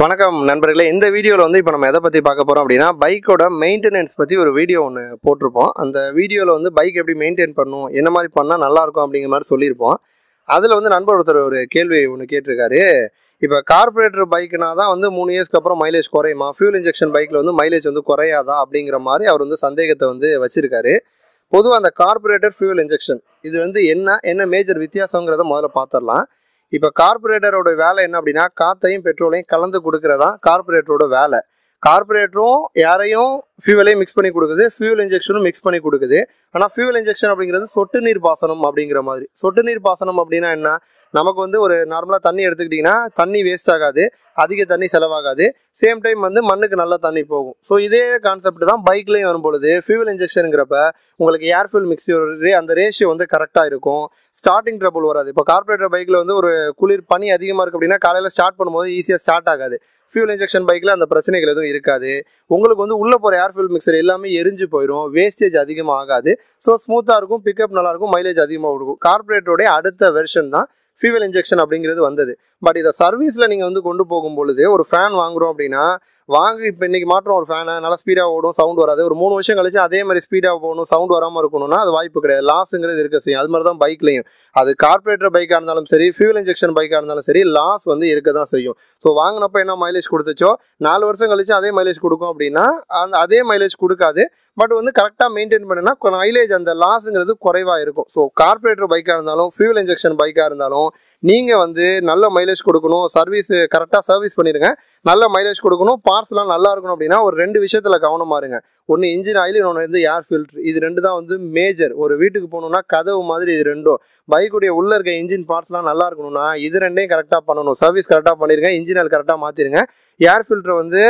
வணக்கம் நண்பர்களே இந்த வீடியோவில் வந்து இப்போ நம்ம எதை பற்றி பார்க்க போகிறோம் அப்படின்னா பைக்கோட மெயின்டெனன்ஸ் பற்றி ஒரு வீடியோ ஒன்று போட்டிருப்போம் அந்த வீடியோவில் வந்து பைக் எப்படி மெயின்டைன் பண்ணும் என்ன மாதிரி பண்ணால் நல்லாயிருக்கும் அப்படிங்கிற மாதிரி சொல்லியிருப்போம் அதில் வந்து நண்பர் ஒருத்தர் ஒரு கேள்வி ஒன்று கேட்டிருக்காரு இப்போ கார்பரேட்டர் பைக்னா தான் வந்து மூணு இயர்ஸ்க்கு அப்புறம் மைலேஜ் குறையுமா ஃபியூல் இன்ஜெக்ஷன் பைக்கில் வந்து மைலேஜ் வந்து குறையாதா அப்படிங்கிற மாதிரி அவர் வந்து சந்தேகத்தை வந்து வச்சுருக்காரு பொதுவாக அந்த கார்பரேட்டர் ஃபியூல் இன்ஜெக்ஷன் இது வந்து என்ன என்ன மேஜர் வித்தியாசங்கிறத முதல்ல பார்த்துடலாம் இப்போ கார்பரேட்டரோட வேலை என்ன அப்படின்னா காற்றையும் பெட்ரோலையும் கலந்து கொடுக்கறதான் கார்பரேட்டரோட வேலை கார்பரேட்டரும் யாரையும் ஃபியூவலையும் மிக்ஸ் பண்ணி கொடுக்குது ஃபியூவல் இன்ஜெக்ஷனும் மிக்ஸ் பண்ணி கொடுக்குது ஆனால் ஃபியூவல் இன்ஜெக்ஷன் அப்படிங்கிறது சொட்டு நீர் பாசனம் அப்படிங்கிற மாதிரி சொட்டு நீர் பாசனம் அப்படின்னா என்ன நமக்கு வந்து ஒரு நார்மலாக தண்ணி எடுத்துக்கிட்டிங்கன்னா தண்ணி வேஸ்ட் ஆகாது அதிக தண்ணி செலவாகாது சேம் டைம் வந்து மண்ணுக்கு நல்லா தண்ணி போகும் ஸோ இதே கான்செப்ட் தான் பைக்லேயும் வரும்பொழுது ஃபியூவல் இன்ஜெக்ஷனுங்கிறப்ப உங்களுக்கு ஏர் ஃபியூல் மிக்ஸ் அந்த ரேஷியோ வந்து கரெக்டாக இருக்கும் ஸ்டார்டிங் ட்ரபுள் வராது இப்போ கார்பரேட்டர் பைக்கில் வந்து ஒரு குளிர் பனி அதிகமாக இருக்குது அப்படின்னா காலையில் ஸ்டார்ட் பண்ணும்போது ஈஸியாக ஸ்டார்ட் ஆகாது ஃபியூல் இன்ஜெக்ஷன் பைக்கில் அந்த பிரச்சனைகள் எதுவும் இருக்காது உங்களுக்கு வந்து உள்ளே போகிற ஏர் ஏர் மிக்சர் எல்லாமே எரிஞ்சு போயிடும் வேஸ்டேஜ் அதிகமாக ஆகாது ஸோ ஸ்மூத்தாக இருக்கும் பிக்கப் நல்லாயிருக்கும் மைலேஜ் அதிகமாக கொடுக்கும் கார்பரேட்டோடைய அடுத்த வெர்ஷன் தான் ஃபியூவல் இன்ஜெக்ஷன் அப்படிங்கிறது வந்தது பட் இதை சர்வீஸில் நீங்கள் வந்து கொண்டு போகும்பொழுது ஒரு ஃபேன் வாங்குகிறோம் அப்படின்னா வாங்க இப்போ இன்னைக்கு மாற்றம் ஒரு ஃபேனை நல்லா ஸ்பீடாக ஓடும் சவுண்ட் வராது ஒரு மூணு வருஷம் கழிச்சு அதே மாதிரி ஸ்பீடாக போகணும் சவுண்ட் வராமல் இருக்கணும்னா அது வாய்ப்பு கிடையாது லாஸுங்கிறது இருக்க செய்யும் அது மாதிரி தான் பைக்லையும் அது கார்பரேட்டர் பைக்காக இருந்தாலும் சரி ஃபியூல் இன்ஜெக்ஷன் பைக்காக இருந்தாலும் சரி லாஸ் வந்து இருக்க தான் செய்யும் ஸோ வாங்கினப்ப என்ன மைலேஜ் கொடுத்துச்சோ நாலு வருஷம் கழிச்சு அதே மைலேஜ் கொடுக்கும் அப்படின்னா அந்த அதே மைலேஜ் கொடுக்காது பட் வந்து கரெக்டாக மெயின்டைன் பண்ணினா மைலேஜ் அந்த லாஸுங்கிறது குறைவாக இருக்கும் ஸோ கார்பரேட்டர் பைக்காக இருந்தாலும் ஃபியூல் இன்ஜெக்ஷன் பைக்காக இருந்தாலும் நீங்கள் வந்து நல்ல மைலேஜ் கொடுக்கணும் சர்வீஸ் கரெக்டாக சர்வீஸ் பண்ணிடுங்க நல்ல மைலேஜ் கொடுக்கணும் பா கார்ஸ்லாம் நல்லா இருக்கணும் அப்படின்னா ஒரு ரெண்டு விஷயத்தில் கவனமாருங்க ஒன்று இன்ஜின் ஆயில் இன்னொன்று வந்து ஏர் ஃபில்ட்ரு இது ரெண்டு தான் வந்து மேஜர் ஒரு வீட்டுக்கு போகணுன்னா கதவு மாதிரி இது ரெண்டும் பைக்குடைய உள்ள இருக்க இன்ஜின் பார்ட்ஸ்லாம் நல்லா இருக்கணும்னா இது ரெண்டையும் கரெக்டாக பண்ணணும் சர்வீஸ் கரெக்டாக பண்ணிடுங்க இன்ஜின் ஆயில் கரெக்டாக மாற்றிடுங்க ஏர் ஃபில்டர் வந்து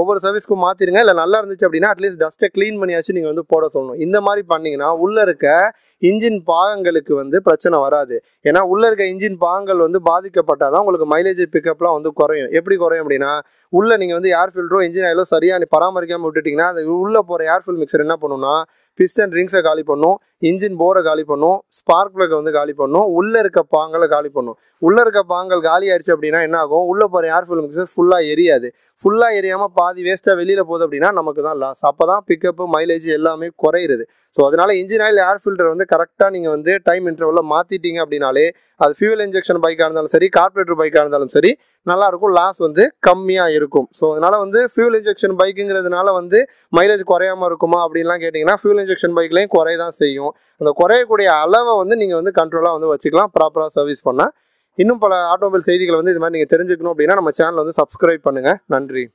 ஒவ்வொரு சர்வீஸ்க்கும் மாத்திருங்க இல்லை நல்லா இருந்துச்சு அப்படின்னா அட்லீஸ்ட் டஸ்ட்டை க்ளீன் பண்ணியாச்சு நீங்கள் வந்து போட சொல்லணும் இந்த மாதிரி பண்ணிங்கன்னா உள்ளே இருக்க இன்ஜின் பாகங்களுக்கு வந்து பிரச்சனை வராது ஏன்னா உள்ளே இருக்க இன்ஜின் பாகங்கள் வந்து பாதிக்கப்பட்டால் தான் உங்களுக்கு மைலேஜ் பிக்கப்லாம் வந்து குறையும் எப்படி குறையும் அப்படின்னா உள்ளே நீங்கள் வந்து ஏர் ஃபில்டரோ இன்ஜின் ஆயிலோ சரியாக பராமரிக்காமல் விட்டுட்டிங்கன்னா அது உள்ளே போகிற ஏர் ஃபில் மிக்சர் என்ன பண்ணுன்னா பிஸ்டன் ரிங்ஸை காலி பண்ணும் இன்ஜின் போரை காலி பண்ணும் ஸ்பார்க் பிளக் வந்து காலி பண்ணும் உள்ளே இருக்க பாங்களை காலி பண்ணும் உள்ளே இருக்க பாங்கள் காலி ஆயிடுச்சு அப்படின்னா என்ன ஆகும் உள்ளே போகிற ஏர் ஃபில் மிக்சர் ஃபுல்லாக எரியாது ஃபுல்லாக எரியாமல் பா பாதி வேஸ்ட்டாக வெளியில் போகுது அப்படின்னா நமக்கு தான் லாஸ் அப்போ தான் பிக்கப்பு மைலேஜ் எல்லாமே குறையிறது ஸோ அதனால் இன்ஜின் ஆயில் ஏர் ஃபில்டர் வந்து கரெக்டாக நீங்கள் வந்து டைம் இன்டர்வலில் மாற்றிட்டீங்க அப்படின்னாலே அது ஃபியூவல் இன்ஜெக்ஷன் பைக்காக இருந்தாலும் சரி கார்பரேட்டர் பைக்காக இருந்தாலும் சரி நல்லாயிருக்கும் லாஸ் வந்து கம்மியாக இருக்கும் ஸோ அதனால் வந்து ஃபியூல் இன்ஜெக்ஷன் பைக்குங்கிறதுனால வந்து மைலேஜ் குறையாமல் இருக்குமா அப்படின்லாம் கேட்டிங்கன்னா ஃபியூல் இன்ஜெக்ஷன் பைக்லேயும் குறைய தான் செய்யும் அந்த குறையக்கூடிய அளவை வந்து நீங்கள் வந்து கண்ட்ரோலாக வந்து வச்சுக்கலாம் ப்ராப்பராக சர்வீஸ் பண்ணால் இன்னும் பல ஆட்டோமொபைல் செய்திகள் வந்து இது மாதிரி நீங்கள் தெரிஞ்சுக்கணும் அப்படின்னா நம்ம சேனல் வந்து சப்ஸ்கிரைப் பண்ணுங்கள் நன்றி